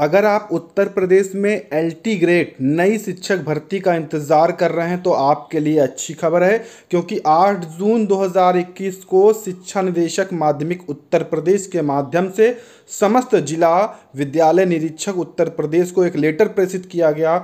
अगर आप उत्तर प्रदेश में एल टी ग्रेड नई शिक्षक भर्ती का इंतज़ार कर रहे हैं तो आपके लिए अच्छी खबर है क्योंकि 8 जून 2021 को शिक्षा निदेशक माध्यमिक उत्तर प्रदेश के माध्यम से समस्त जिला विद्यालय निरीक्षक उत्तर प्रदेश को एक लेटर प्रेषित किया गया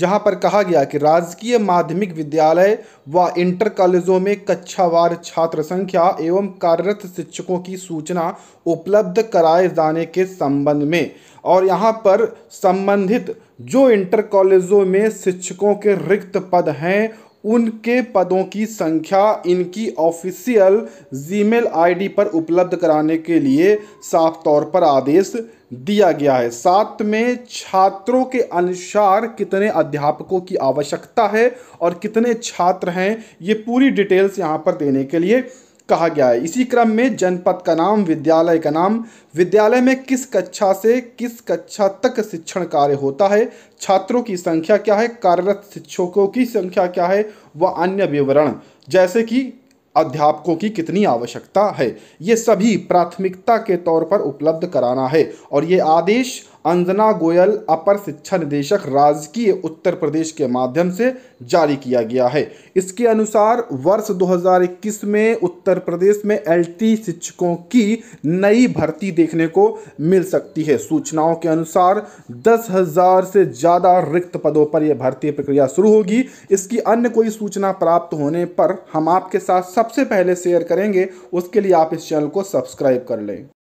जहां पर कहा गया कि राजकीय माध्यमिक विद्यालय व इंटर कॉलेजों में कक्षावार छात्र संख्या एवं कार्यरत शिक्षकों की सूचना उपलब्ध कराए जाने के संबंध में और यहां पर संबंधित जो इंटर कॉलेजों में शिक्षकों के रिक्त पद हैं उनके पदों की संख्या इनकी ऑफिशियल जीमेल आईडी पर उपलब्ध कराने के लिए साफ तौर पर आदेश दिया गया है साथ में छात्रों के अनुसार कितने अध्यापकों की आवश्यकता है और कितने छात्र हैं ये पूरी डिटेल्स यहाँ पर देने के लिए कहा गया है इसी क्रम में जनपद का नाम विद्यालय का नाम विद्यालय में किस कक्षा से किस कक्षा तक शिक्षण कार्य होता है छात्रों की संख्या क्या है कार्यरत शिक्षकों की संख्या क्या है व अन्य विवरण जैसे कि अध्यापकों की कितनी आवश्यकता है ये सभी प्राथमिकता के तौर पर उपलब्ध कराना है और ये आदेश अंजना गोयल अपर शिक्षा निदेशक राजकीय उत्तर प्रदेश के माध्यम से जारी किया गया है इसके अनुसार वर्ष 2021 में उत्तर प्रदेश में एलटी शिक्षकों की नई भर्ती देखने को मिल सकती है सूचनाओं के अनुसार दस हजार से ज़्यादा रिक्त पदों पर यह भर्ती प्रक्रिया शुरू होगी इसकी अन्य कोई सूचना प्राप्त होने पर हम आपके साथ सबसे पहले शेयर करेंगे उसके लिए आप इस चैनल को सब्सक्राइब कर लें